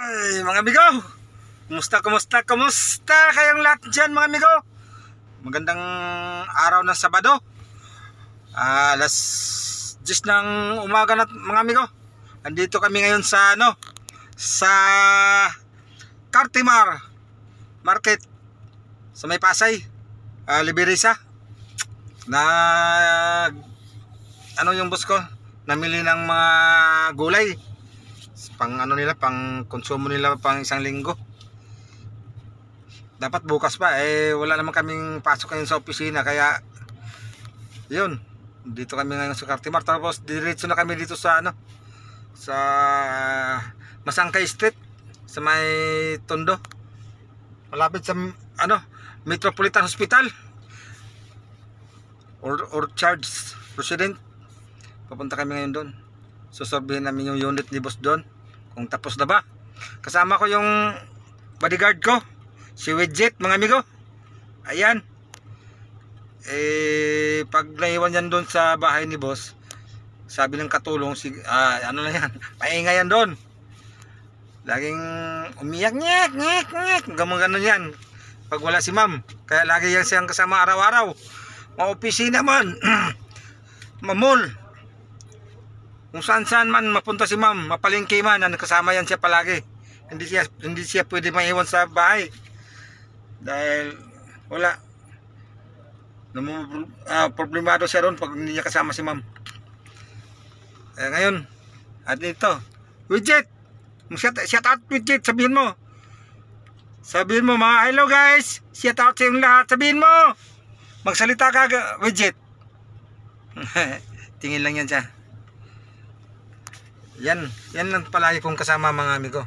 Ay, mga amigo, kumusta, kumusta, kumusta kayong lahat dyan mga amigo? Magandang araw ng Sabado. Ah, alas just ng umaga na mga amigo. Nandito kami ngayon sa ano, sa Cartimar Market sa may Pasay, uh, Liberisa. Na ano yung boss ko, namili ng mga gulay pang ano nila pang konsumo nila pang isang linggo dapat bukas pa eh wala naman kaming pasok ngayon sa opisina kaya yun dito kami ngayon sa Cartimar tapos diretso na kami dito sa ano sa Masangkay Street sa may Tondo malapit sa ano Metropolitan Hospital or, or charge resident papunta kami ngayon doon susorbihin namin yung unit ni boss doon kung tapos na ba kasama ko yung bodyguard ko si Widget mga amigo ayan eh pag naiwan yan doon sa bahay ni boss sabi ng katulong si, uh, ano na yan paingay yan doon laging umiyak nyek nyek nyek gamang yan pag wala si ma'am kaya lagi yan siyang kasama araw-araw mga opisina man mamol kung saan saan man mapunta si ma'am, mapalingki man, ano, ah, kasama yan siya palagi. Hindi siya, hindi siya pwede maiwan sa bahay. Dahil wala. Namum, uh, ah, problemado siya ron pag hindi niya kasama si ma'am. Eh, ngayon, at ito, widget, shout, shout out widget, sabihin mo. Sabihin mo mga hello guys, shout out sa yung lahat, sabihin mo. Magsalita ka, widget. Tingin lang yan siya. Yan, yan ang palagi kong kasama mga amigo.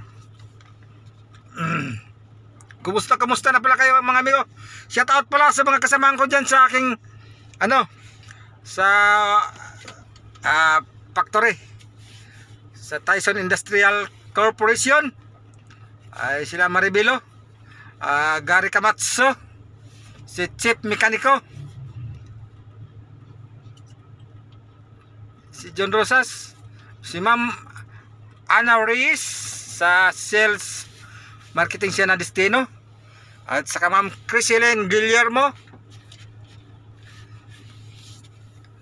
kumusta, kumusta na pala kayo mga amigo? Shout out pala sa mga kasamahan ko dyan sa aking, ano, sa uh, factory. Sa Tyson Industrial Corporation. Ay sila Maribilo. Uh, Gary Kamatso. Si Chip Mekaniko. Si John Rosas si Ma'am Ana Reyes sa sales marketing siya na destino at saka Ma'am Criselyn Guillermo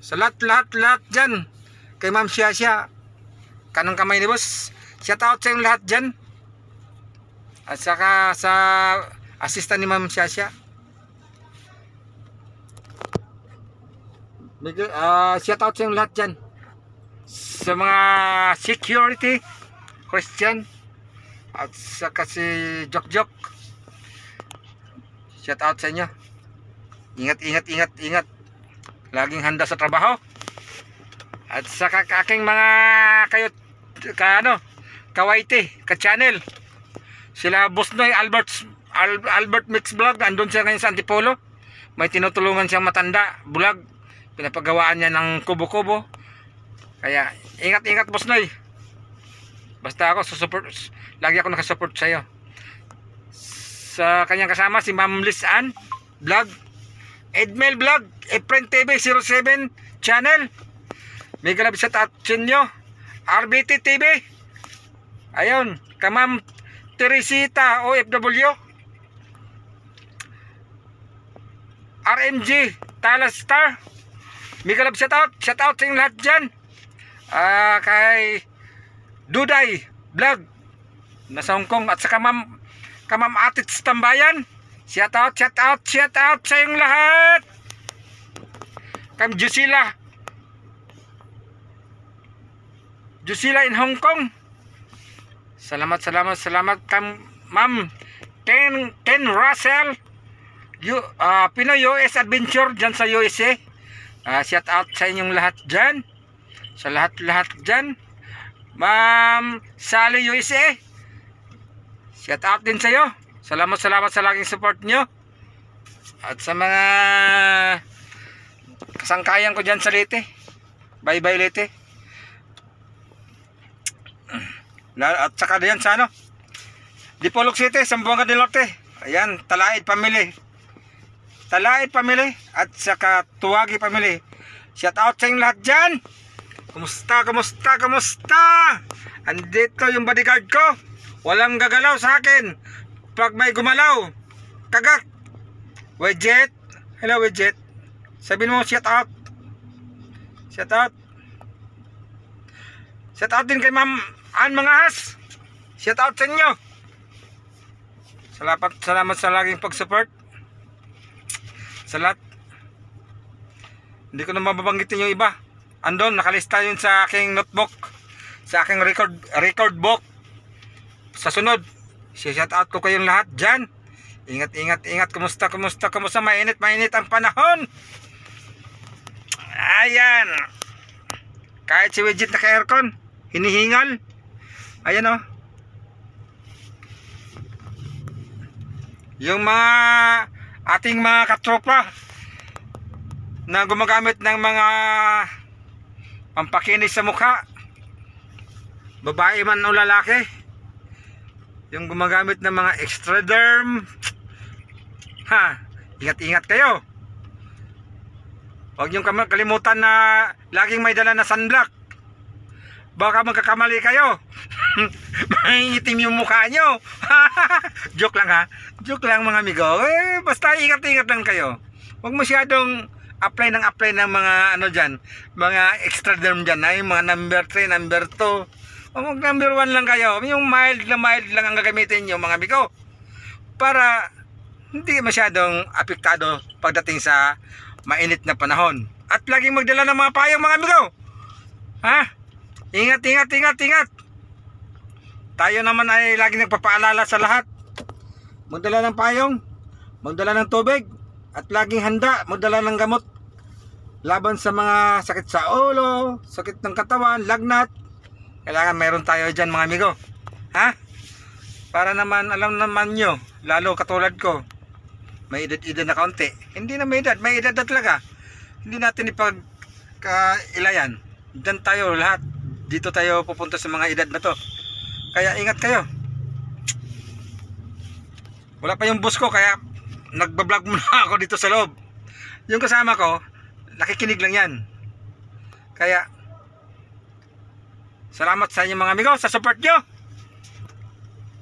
sa lahat lahat lahat dyan kay Ma'am siya siya kanang kamay ni boss shout out sa yung lahat dyan at saka sa assistant ni Ma'am siya siya Uh, ah, shout out sa yung lahat dyan sa mga security question at sa kasi jok-jok shout out sa inyo ingat ingat ingat ingat laging handa sa trabaho at sa aking mga kayo ka ano kawaiti ka channel sila boss Noy Albert Al, Albert Mix Vlog andun siya ngayon sa Antipolo may tinutulungan siyang matanda bulag pinapagawaan niya ng kubo-kubo kaya, ingat-ingat boss Noy. Basta ako, susuport lagi ako nakasupport sa'yo. Sa kanyang kasama, si Ma'am Liz Ann, vlog, Edmel Vlog, Efren TV 07 channel. May galab sa tatin nyo. RBT TV. Ayun, kamam Teresita OFW. RMG Talastar. May galab shout out. Shout out sa inyong lahat dyan uh, kay Duday Vlog nasa Hong Kong at saka ma'am kamam atit sa tambayan shout out shout out shout out sa yung lahat kam Jusila Jusila in Hong Kong salamat salamat salamat kam ma'am Ken, Ken Russell you, uh, ah, Pinoy US Adventure dyan sa USA uh, ah, shout out sa inyong lahat dyan sa lahat-lahat dyan. Ma'am Sally USA, shout out din sa'yo. Salamat, salamat sa laging support nyo. At sa mga kasangkayan ko dyan sa Lete Bye-bye Lete At saka dyan sa ano, Dipolog City, Sambuanga del Norte. Ayan, Talaid Family. Talaid Family at saka Tuwagi Family. Shout out sa inyo lahat dyan. Kumusta, kumusta, kumusta? Andito yung bodyguard ko. Walang gagalaw sa akin. Pag may gumalaw, kagat. Widget. Hello, widget. Sabihin mo, shout out. Shout out. Shout out din kay ma'am Ann has. Shout out sa inyo. Salamat, salamat sa laging pag-support. Sa Hindi ko na mababanggitin yung iba andon nakalista yun sa aking notebook sa aking record record book sa sunod shout out ko kayong lahat dyan ingat ingat ingat kumusta kumusta kumusta mainit mainit ang panahon ayan kahit si widget naka aircon hinihingal ayan o oh. yung mga ating mga katropa na gumagamit ng mga pampakinis sa mukha babae man o lalaki yung gumagamit ng mga extra derm ha ingat ingat kayo huwag niyong kalimutan na laging may dala na sunblock baka magkakamali kayo itim yung mukha nyo joke lang ha joke lang mga amigo eh, basta ingat ingat lang kayo huwag masyadong apply ng apply ng mga ano diyan, mga extra derm diyan, ay mga number 3, number 2. O mag number 1 lang kayo. Yung mild na mild lang ang gagamitin niyo mga bigo. Para hindi masyadong apektado pagdating sa mainit na panahon. At laging magdala ng mga payong mga bigo. Ha? Ingat, ingat, ingat, ingat. Tayo naman ay lagi nagpapaalala sa lahat. Magdala ng payong, magdala ng tubig, at laging handa magdala ng gamot laban sa mga sakit sa ulo, sakit ng katawan, lagnat. Kailangan meron tayo dyan mga amigo. Ha? Para naman alam naman nyo, lalo katulad ko, may edad-edad na kaunti. Hindi na may edad, may edad na talaga. Hindi natin ipag kailayan. Diyan tayo lahat. Dito tayo pupunta sa mga edad na to. Kaya ingat kayo. Wala pa yung bus ko kaya nagbablog muna ako dito sa loob. Yung kasama ko, nakikinig lang yan kaya salamat sa inyo mga amigo sa support nyo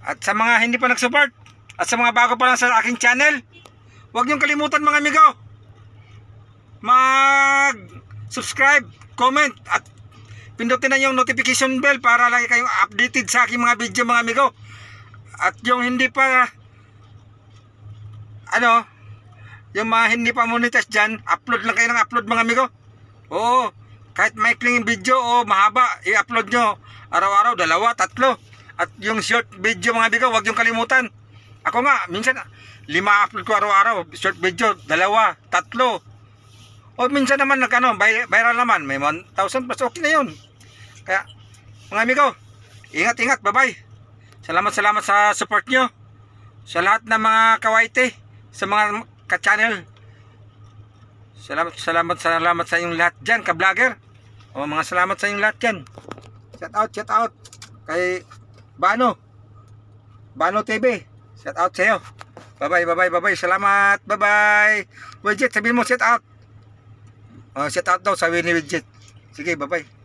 at sa mga hindi pa support at sa mga bago pa lang sa aking channel huwag nyong kalimutan mga amigo mag subscribe comment at pindutin na yung notification bell para lagi kayong updated sa aking mga video mga amigo at yung hindi pa ano yung mga hindi pa monetize dyan, upload lang kayo ng upload mga amigo. Oo, kahit maikling yung video o mahaba, i-upload nyo. Araw-araw, dalawa, tatlo. At yung short video mga amigo, huwag yung kalimutan. Ako nga, minsan, lima upload ko araw-araw, short video, dalawa, tatlo. O minsan naman, nagkano, viral naman, may 1,000 plus, okay na yun. Kaya, mga amigo, ingat-ingat, bye-bye. Salamat-salamat sa support nyo. Sa lahat ng mga kawaite, sa mga ka-channel. Salamat, salamat, salamat sa inyong lahat dyan, ka-vlogger. O, mga salamat sa inyong lahat dyan. Shout out, shout out. Kay Bano. Bano TV. Shout out sa'yo. Bye-bye, bye-bye, bye-bye. Salamat, bye-bye. Widget, sabihin mo shout out. O, shout out daw, sa Winnie Widget. Sige, bye-bye.